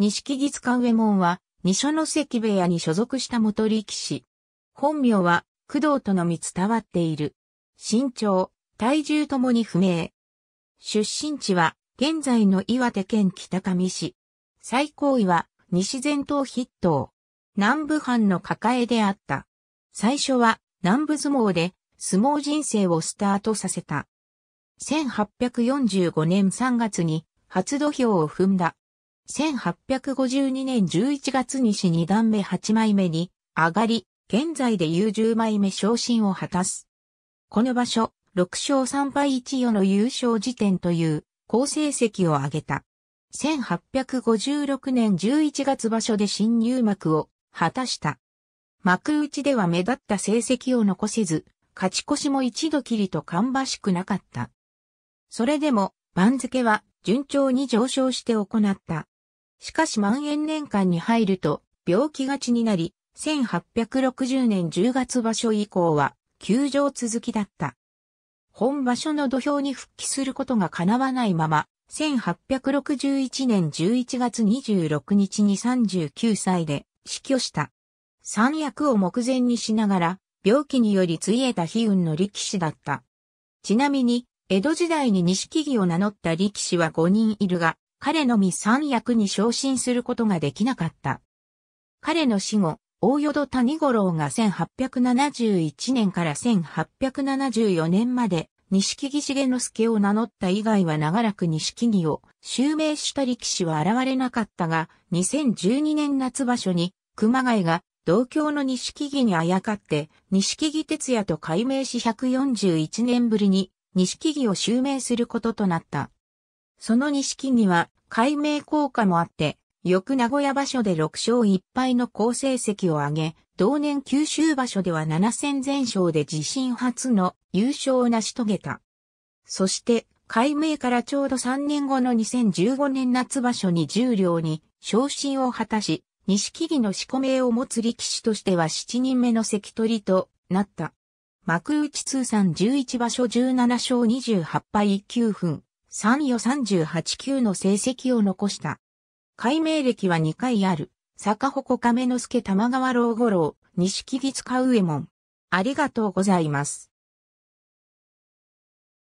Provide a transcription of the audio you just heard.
錦木塚右衛門は、二所ノ関部屋に所属した元力士。本名は、工藤とのみ伝わっている。身長、体重ともに不明。出身地は、現在の岩手県北上市。最高位は、西前東筆頭。南部藩の抱えであった。最初は、南部相撲で、相撲人生をスタートさせた。1845年3月に、初土俵を踏んだ。1852年11月にし2段目8枚目に上がり、現在で有10枚目昇進を果たす。この場所、6勝3敗1余の優勝時点という好成績を挙げた。1856年11月場所で新入幕を果たした。幕内では目立った成績を残せず、勝ち越しも一度きりと芳しくなかった。それでも番付は順調に上昇して行ったしかし万延年間に入ると病気がちになり、1860年10月場所以降は休場続きだった。本場所の土俵に復帰することが叶わないまま、1861年11月26日に39歳で死去した。三役を目前にしながら、病気によりついえた悲運の力士だった。ちなみに、江戸時代に錦木を名乗った力士は5人いるが、彼のみ三役に昇進することができなかった。彼の死後、大淀谷五郎が1871年から1874年まで、錦木重之助を名乗った以外は長らく錦木を襲名した力士は現れなかったが、2012年夏場所に熊谷が同郷の錦木にあやかって、錦木哲也と改名し141年ぶりに錦木を襲名することとなった。その錦木は、改名効果もあって、翌名古屋場所で6勝1敗の好成績を挙げ、同年九州場所では7戦全勝で自身初の優勝を成し遂げた。そして、改名からちょうど3年後の2015年夏場所に十両に昇進を果たし、錦木の四股名を持つ力士としては7人目の関取となった。幕内通算11場所17勝28敗9分、3三38級の成績を残した。改名歴は2回ある、坂鉾亀之助玉川老五郎、西木木塚右衛門。ありがとうございます。